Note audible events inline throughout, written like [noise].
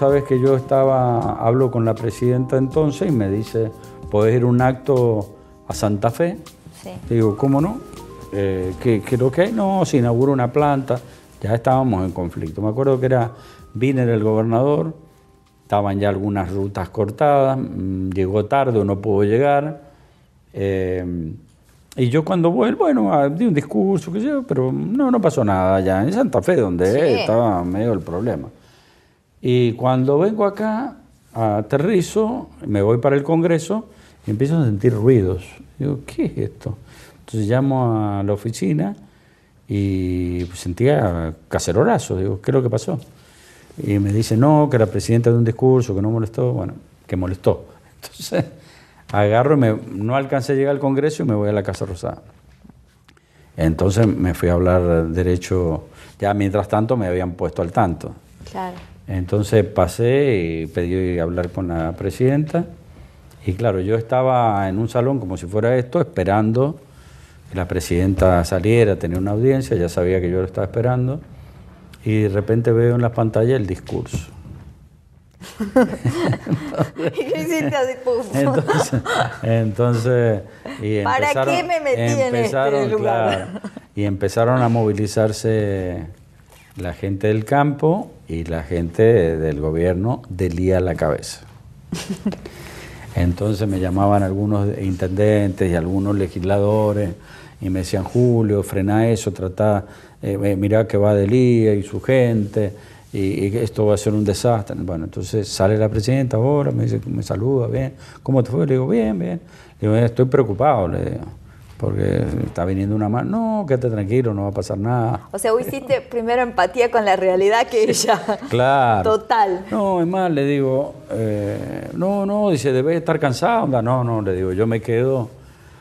sabes que yo estaba, hablo con la presidenta entonces y me dice, ¿puedes ir un acto a Santa Fe? Sí. Digo, ¿cómo no? Eh, que creo que no, se inaugura una planta. Ya estábamos en conflicto. Me acuerdo que era vine el gobernador, estaban ya algunas rutas cortadas, mm, llegó tarde o no pudo llegar. Eh, y yo cuando vuelvo, bueno, ah, di un discurso, que yo, pero no, no pasó nada allá. En Santa Fe, donde estaba medio el problema. Y cuando vengo acá, aterrizo, me voy para el Congreso y empiezo a sentir ruidos. Digo, ¿qué es esto? Entonces llamo a la oficina y sentía cacerorazo. Digo, ¿qué es lo que pasó? Y me dice, no, que la presidenta de un discurso, que no molestó. Bueno, que molestó. [laughs] Entonces agarro y me, no alcancé a llegar al Congreso y me voy a la Casa Rosada. Entonces me fui a hablar derecho, ya mientras tanto me habían puesto al tanto. Claro. Entonces pasé y pedí hablar con la presidenta. Y claro, yo estaba en un salón como si fuera esto, esperando que la presidenta saliera, tener una audiencia, ya sabía que yo lo estaba esperando. Y de repente veo en las pantallas el discurso. [laughs] [laughs] entonces, y empezaron, ¿Para qué me metí en este lugar? y empezaron a movilizarse la gente del campo y la gente del gobierno delía la cabeza. [laughs] Entonces me llamaban algunos intendentes y algunos legisladores y me decían, Julio, frena eso, trata, eh, eh que va Delía y su gente, y, y, esto va a ser un desastre. Bueno, entonces sale la presidenta ahora, me dice, me saluda, bien, ¿cómo te fue? Le digo, bien, bien. Le digo, estoy preocupado, le digo porque está viniendo una mano. No, quédate tranquilo, no va a pasar nada. O sea, vos hiciste primero empatía con la realidad que ella. Claro. Total. No, es más, le digo, eh, no, no, dice, debes estar cansado. No, no, le digo, yo me quedo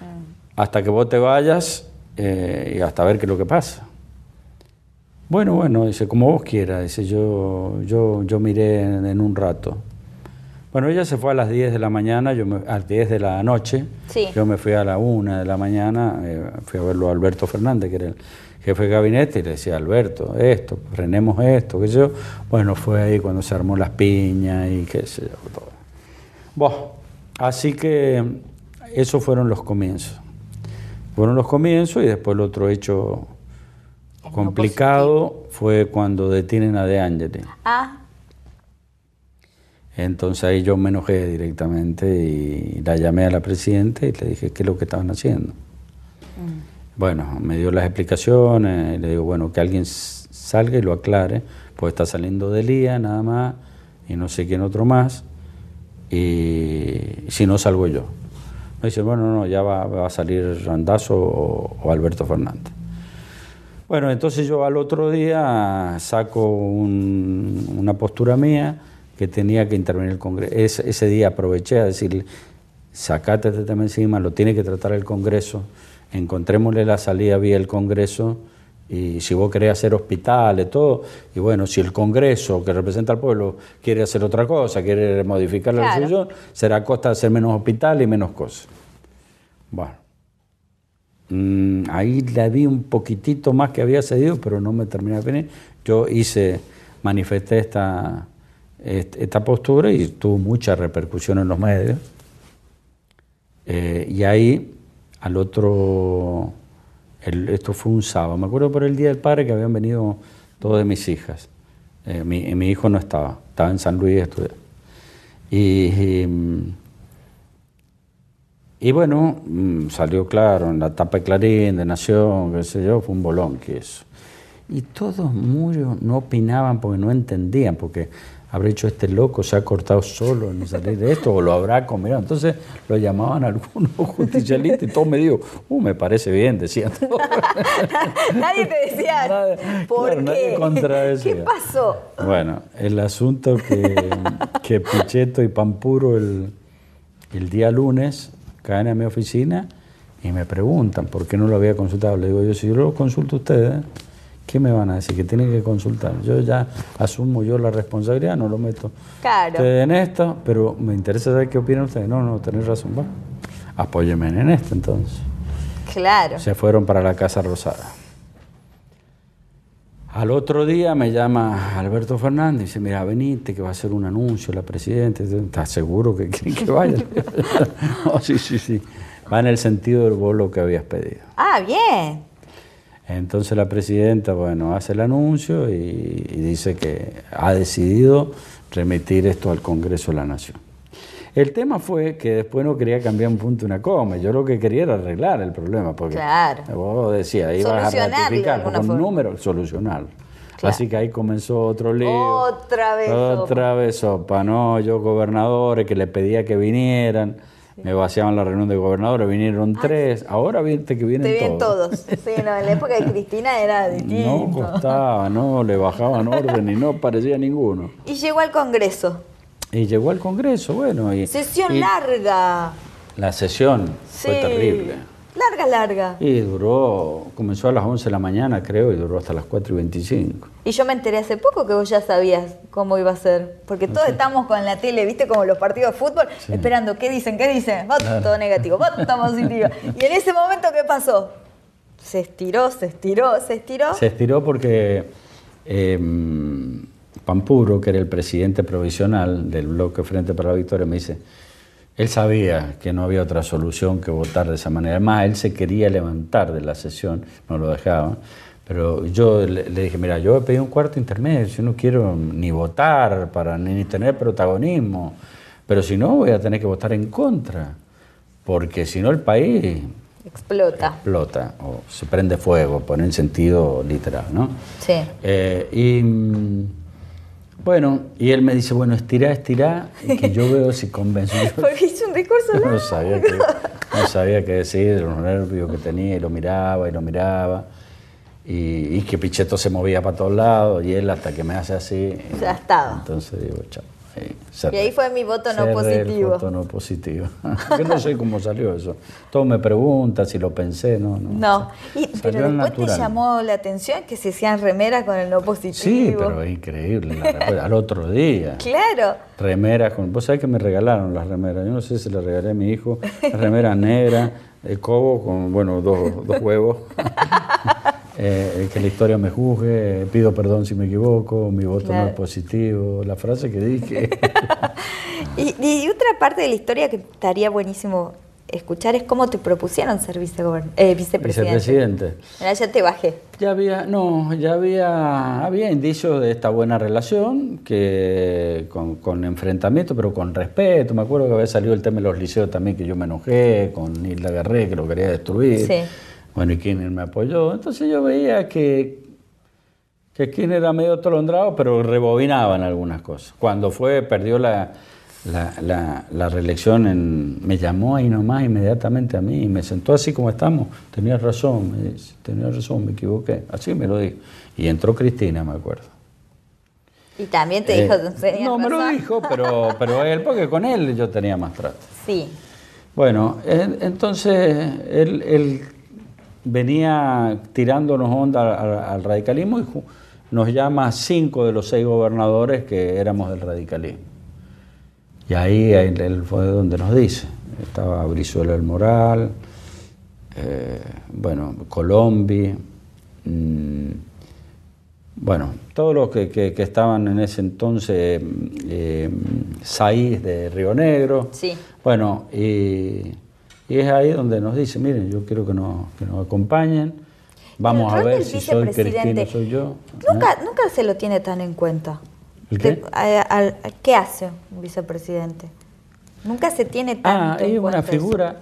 ah. hasta que vos te vayas eh, y hasta ver qué es lo que pasa. Bueno, bueno, dice, como vos quieras, dice, yo, yo, yo miré en un rato. Bueno, ella se fue a las 10 de la mañana, yo a las 10 de la noche. Yo me fui a la 1 de la mañana, eh, fui a verlo a Alberto Fernández, que era el jefe de gabinete, y le decía, Alberto, esto, renemos esto, qué sé yo. Bueno, fue ahí cuando se armó las piñas y qué sé yo, Bueno, así que mm, esos fueron los comienzos. Fueron los comienzos y después el otro hecho complicado fue cuando detienen a De Angeli. Ah, entonces ahí yo me enojé directamente y la llamé a la presidenta y le dije qué es lo que estaban haciendo. Mm. Bueno, me dio las explicaciones, y le digo, bueno, que alguien salga y lo aclare, pues está saliendo de Lía nada más y no sé quién otro más, y si no salgo yo. Me dice, bueno, no, ya va, a salir Randazo o, Alberto Fernández. Bueno, entonces yo al otro día saco una postura mía que tenía que intervenir el Congreso. ese día aproveché a decirle, sacate este tema encima, lo tiene que tratar el Congreso, encontrémosle la salida vía el Congreso, y si vos querés hacer hospitales, todo, y bueno, si el Congreso, que representa al pueblo, quiere hacer otra cosa, quiere modificar la claro. será a costa de hacer menos hospitales y menos cosas. Bueno, mm, ahí le vi un poquitito más que había cedido, pero no me terminé de venir. Yo hice, manifesté esta esta postura y tuvo mucha repercusión en los medios. Eh, y ahí, al otro, esto fue un sábado, me acuerdo por el Día del Padre que habían venido todas mis hijas. y eh, mi, hijo no estaba, estaba en San Luis estudiando. Y, y, bueno, mm, salió claro en la tapa de Clarín, de Nación, qué sé yo, fue un bolón que eso. Y todos muy no opinaban porque no entendían, porque habrá hecho este loco, se ha cortado solo en salir de esto, o lo habrá comido. Entonces lo llamaban algunos [laughs] justicialistas y todos me dijo, uh, me parece bien, decían [laughs] nadie te decía, ¿por qué? ¿Qué pasó? Bueno, el asunto que, que Pichetto y Pampuro el, el día lunes caen a mi oficina y me preguntan por qué no lo había consultado. Le digo yo, si yo lo consulto a ustedes ¿Qué me van a decir? Que tienen que consultar. Yo ya asumo yo la responsabilidad, no lo meto. Claro. Ustedes en esto, pero me interesa saber qué opinan ustedes. No, no, tenés razón. va. apóyeme en esto entonces. Claro. Se fueron para la Casa Rosada. Al otro día me llama Alberto Fernández y dice, mira, venite, que va a hacer un anuncio la presidenta. ¿Estás seguro que quieren que vaya? [laughs] Oh, sí, sí, sí. Va en el sentido del bolo que habías pedido. Ah, bien. Entonces la presidenta, bueno, hace el anuncio y, dice que ha decidido remitir esto al Congreso de la Nación. El tema fue que después no quería cambiar un punto una coma. Yo lo que quería era arreglar el problema, porque vos decías, a ratificar con solucionar. Así que ahí comenzó otro lío. Otra vez. Otra vez sopa, ¿no? Yo, gobernadores que le pedía que vinieran. Me vaciaban la reunión de gobernadores, vinieron ah, tres, ahora viste que vienen todos. vienen todos. Sí, en la época de Cristina era [laughs] distinto. No costaba, no, le bajaban orden y no aparecía ninguno. Y llegó al Congreso. Y llegó al Congreso, bueno. Sesión larga. La sesión fue terrible. Larga, larga. Y duró, comenzó a las 11 de la mañana, creo, y duró hasta las 4 y 25. Y yo me enteré hace poco que vos ya sabías cómo iba a ser, porque ah, todos estamos con la tele, viste, como los partidos de fútbol, esperando, ¿qué dicen? ¿Qué dicen? Voto negativo, voto [laughs] positivo. y en ese momento, ¿qué pasó? Se estiró, se estiró, se estiró. Se estiró porque em, Pampuro, que era el presidente provisional del bloque Frente para la Victoria, me dice, él sabía que no había otra solución que votar de esa manera. Además, él se quería levantar de la sesión, no lo dejaba. Pero yo le dije, mira, yo he pedido un cuarto intermedio, yo no quiero ni votar, para, ni tener protagonismo, pero si no voy a tener que votar en contra, porque si no el país Explota. Explota, o se prende fuego, por en sentido literal, ¿no? Sí. Eh, y bueno, y él me dice, bueno, estirá, estirá, y que yo veo si convenzo. [laughs] un discurso No sabía qué, no sabía qué decir, los nervios que tenía, y lo miraba, y lo miraba. Y, que Pichetto se movía para todos lados, y él hasta que me hace así. Ya estaba. Entonces digo, chao y ahí fue mi voto no positivo. no [laughs] Yo no sé cómo salió eso. Todo me pregunta si lo pensé, no, no. pero después te llamó la atención que se hacían remeras con el no positivo. Sí, pero es increíble. al otro día. Claro. Remeras con. Vos sabés que me regalaron las remeras. Yo no sé si las regalé a mi hijo. remera negra el cobo con, bueno, dos, dos huevos. [laughs] Eh, que la historia me juzgue, pido perdón si me equivoco, mi voto no es positivo, la frase que dije. [laughs] y, otra parte de la historia que estaría buenísimo escuchar es cómo te propusieron ser eh, vicepresidente. Vicepresidente. ya te bajé. Ya había, no, ya había, había indicios de esta buena relación, que con, enfrentamiento, pero con respeto. Me acuerdo que había salido el tema de los liceos también, que yo me enojé, con Hilda Guerrero, que lo quería destruir. Sí. Bueno, y Kirchner me apoyó. Entonces yo veía que, que era medio tolondrado, pero rebobinaban algunas cosas. Cuando fue, perdió la, reelección, me llamó ahí nomás inmediatamente a mí y me sentó así como estamos. Tenía razón, me razón, me equivoqué. Así me lo dijo. Y entró Cristina, me acuerdo. Y también te dijo, eh, entonces. No, me lo dijo, pero, pero él, porque con él yo tenía más trato. Sí. Bueno, entonces él, él venía tirándonos onda al, radicalismo y nos llama cinco de los seis gobernadores que éramos del radicalismo. Y ahí, fue donde nos dice. Estaba Brizuela el Moral, eh, bueno, Colombi, mm, bueno, todos los que, estaban en ese entonces, eh, eh Saiz de Río Negro. Sí. Bueno, y y es ahí donde nos dice, miren, yo quiero que nos, nos acompañen, vamos a ver si soy Cristina, soy yo. Nunca, ¿Eh? nunca se lo tiene tan en cuenta. qué? hace un vicepresidente? Nunca se tiene ah, tan en cuenta. Ah, es una figura,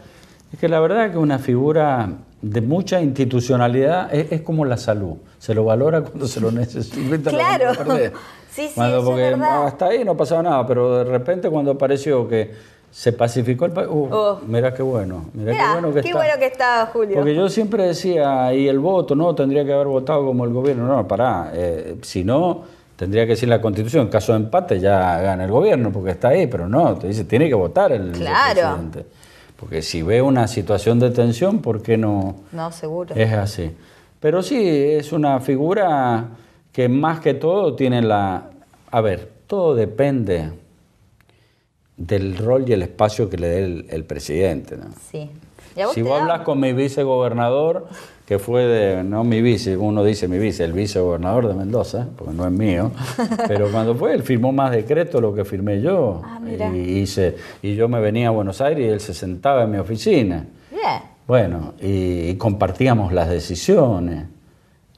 es que la verdad que una figura de mucha institucionalidad es, como la salud, se lo valora cuando se lo necesita. claro, [laughs] sí, sí, hasta ahí no pasaba nada, pero de repente cuando apareció que se pacificó el país. Uh, oh. Mira qué bueno. Mira, qué bueno que qué está. bueno que está, Julio. Porque yo siempre decía, y el voto, no, tendría que haber votado como el gobierno. No, pará. Eh, si no, tendría que decir la constitución. En caso de empate, ya gana el gobierno, porque está ahí, pero no. Te dice, tiene que votar el, presidente. Porque si ve una situación de tensión, ¿por qué no? No, seguro. Es así. Pero sí, es una figura que más que todo tiene la... A ver, todo depende del rol y el espacio que le dé el, presidente. ¿no? Sí. si vos hablas con mi vicegobernador, que fue de, no mi vice, uno dice mi vice, el vicegobernador de Mendoza, porque no es mío, [laughs] pero cuando fue, él firmó más decretos lo que firmé yo. Ah, y, yo me venía a Buenos Aires y él se sentaba en mi oficina. Bueno, y compartíamos las decisiones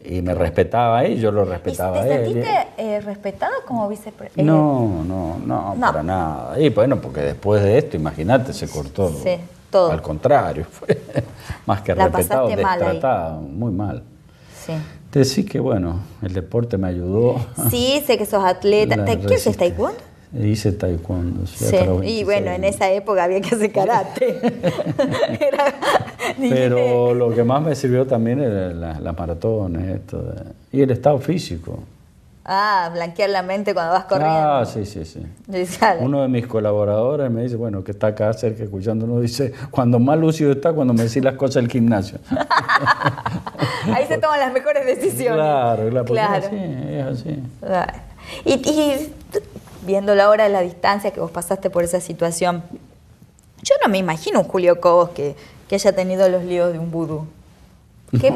y me respetaba ahí, yo lo respetaba ¿Y te sentiste eh. Eh, respetado como vicepresidente? No, no, no, para nada. Y bueno, porque después de esto, imagínate, se cortó. Sí, todo. Al contrario, [laughs] fue más que respetado, destratado, mal muy mal. Sí. Te decís que bueno, el deporte me ayudó. Sí, sé que sos atleta. [laughs] ¿Qué es taekwondo? Hice taekwondo. y bueno, en esa época había que hacer karate. [laughs] Pero lo que más me sirvió también era las maratones esto y el estado físico. Ah, blanquear la mente cuando vas corriendo. Ah, sí, sí, sí. Uno de mis colaboradores me dice, bueno, que está acá cerca escuchándonos, dice, cuando más lúcido está, cuando me decís las cosas del gimnasio. [laughs] Ahí se toman las mejores decisiones. Claro, claro, es así, es así. y la hora de la distancia que vos pasaste por esa situación, yo no me imagino un Julio Cobos que, que haya tenido los líos de un vudú. ¿Qué,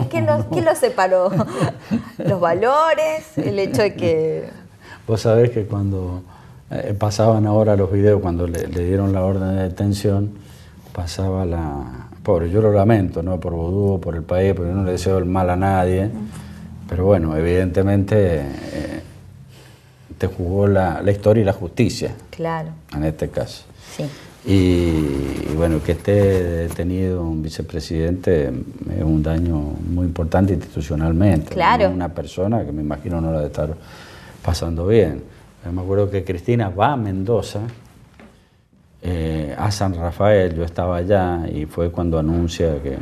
los, separó? [laughs] ¿Los valores? ¿El hecho de que...? Vos sabés que cuando eh, pasaban ahora los videos, cuando le, dieron la orden de detención, pasaba la... Pobre, yo lo lamento, ¿no? Por vudú, por el país, porque no le deseo el mal a nadie. Pero bueno, evidentemente... Eh, te jugó la, la historia y la justicia. Claro. En este caso. Sí. Y, bueno, que esté detenido un vicepresidente es un daño muy importante institucionalmente. Claro. Una persona que me imagino no la de estar pasando bien. Eh, me acuerdo que Cristina va a Mendoza, eh, a San Rafael, yo estaba allá y fue cuando anuncia que,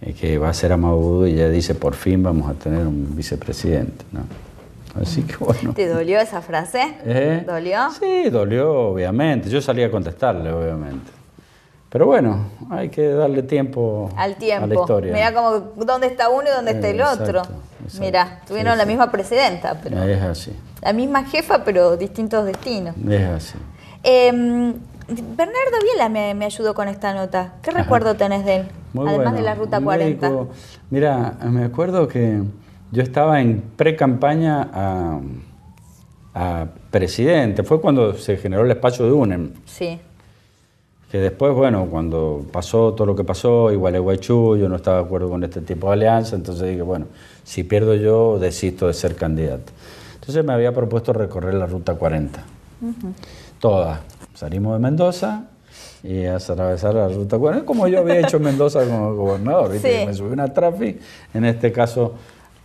eh, que va a ser Mabudo y ella dice, por fin vamos a tener un vicepresidente. ¿no? Así que bueno. ¿Te dolió esa frase? ¿Eh? ¿Dolió? Sí, dolió, obviamente. Yo salí a contestarle, obviamente. Pero bueno, hay que darle tiempo, Al tiempo. a la historia. Mira, como dónde está uno y dónde está el otro. Mira, tuvieron la misma presidenta. Pero es así. La misma jefa, pero distintos destinos. Es así. Em, Bernardo Viela me, ayudó con esta nota. ¿Qué recuerdo tenés de él? Además de la Ruta 40. Mira, me acuerdo que yo estaba en pre-campaña a, presidente. Fue cuando se generó el espacio de UNEM. Sí. Que después, bueno, cuando pasó todo lo que pasó, igual Guaychú, yo no estaba de acuerdo con este tipo de alianza, entonces dije, bueno, si pierdo yo, desisto de ser candidato. Entonces me había propuesto recorrer la Ruta 40. Todas. Toda. Salimos de Mendoza, y a atravesar la ruta 40, como yo había hecho en Mendoza como gobernador, ¿viste? me subí una traffic, en este caso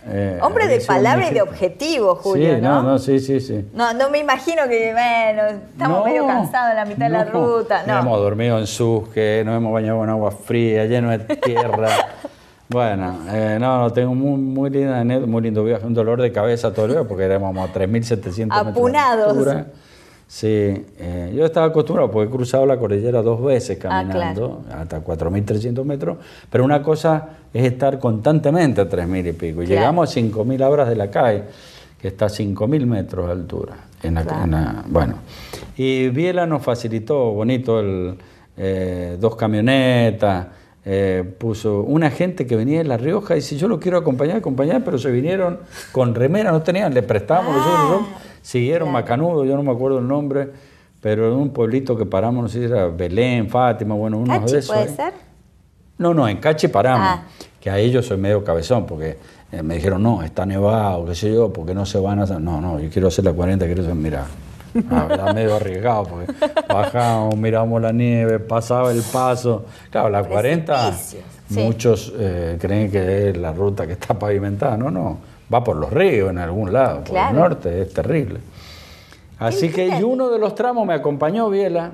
eh, Hombre de palabra y de objetivo, Julio. Sí, ¿no? no, sí, sí, sí. No, no me imagino que, bueno, estamos medio cansados en la mitad de la ruta. No. hemos dormido en Susque, nos hemos bañado en agua fría, lleno de tierra. [laughs] bueno, eh, no, no, tengo muy, muy, linda, muy lindo viaje, un dolor de cabeza todo el día porque éramos a 3.700 metros. Apunados. Sí, eh, yo estaba acostumbrado porque he cruzado la cordillera dos veces ah, caminando, hasta 4.300 metros, pero una cosa es estar constantemente a 3.000 y pico. Llegamos a 5.000 abras de la calle, que está a 5.000 metros de altura. En la, bueno, y Biela nos facilitó, bonito, el, eh, dos camionetas, eh, puso una gente que venía de La Rioja y si yo lo quiero acompañar, acompañar, pero se vinieron con remera, no tenían, le prestábamos ah, Siguieron, macanudo, yo no me acuerdo el nombre, pero en un pueblito que paramos, no sé si era Belén, Fátima, bueno, uno de esos. ¿Puede ser? No, no, en Cachi paramos, ah. que a ellos soy medio cabezón, porque eh, me dijeron, no, está nevado, qué sé yo, porque no se van a hacer. No, no, yo quiero hacer la 40, quiero hacer, mira, la verdad, medio arriesgado, porque bajamos, miramos la nieve, pasaba el paso. Claro, la 40, muchos eh, creen que es la ruta que está pavimentada. No, no va por los ríos en algún lado, por el norte, es terrible. Así que, uno de los tramos me acompañó Biela,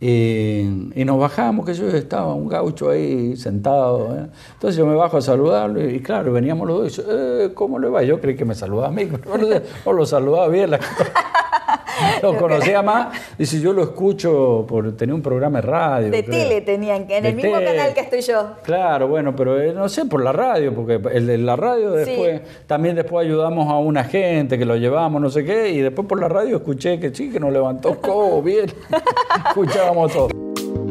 y, nos bajamos, que yo estaba un gaucho ahí sentado. ¿eh? Entonces yo me bajo a saludarlo y, claro, veníamos los dos. Y yo, eh, ¿Cómo le va? Yo creí que me saludaba a mí, [laughs] o lo saludaba a [laughs] lo conocía más. y si yo lo escucho por tener un programa de radio. De tele tenían, en el mismo canal que estoy yo. Claro, bueno, pero eh, no sé, por la radio, porque el de la radio después, también después ayudamos a una gente que lo llevamos, no sé qué, y después por la radio escuché que sí, que nos levantó [laughs] cobo, bien. Escuchábamos todo.